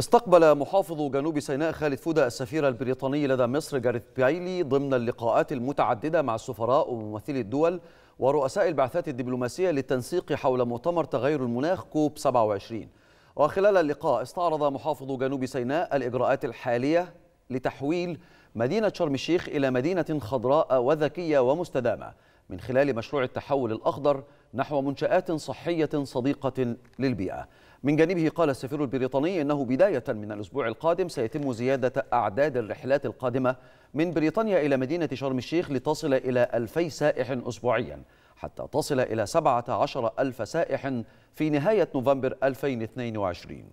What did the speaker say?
استقبل محافظ جنوب سيناء خالد فودة السفير البريطاني لدى مصر جاريث بايلي ضمن اللقاءات المتعددة مع السفراء وممثلي الدول ورؤساء البعثات الدبلوماسية للتنسيق حول مؤتمر تغير المناخ كوب 27 وخلال اللقاء استعرض محافظ جنوب سيناء الإجراءات الحالية لتحويل مدينة شرم الشيخ إلى مدينة خضراء وذكية ومستدامة من خلال مشروع التحول الأخضر نحو منشآت صحية صديقة للبيئة من جانبه قال السفير البريطاني انه بدايه من الاسبوع القادم سيتم زياده اعداد الرحلات القادمه من بريطانيا الى مدينه شرم الشيخ لتصل الى 2000 سائح اسبوعيا حتى تصل الى 17 ألف سائح في نهايه نوفمبر 2022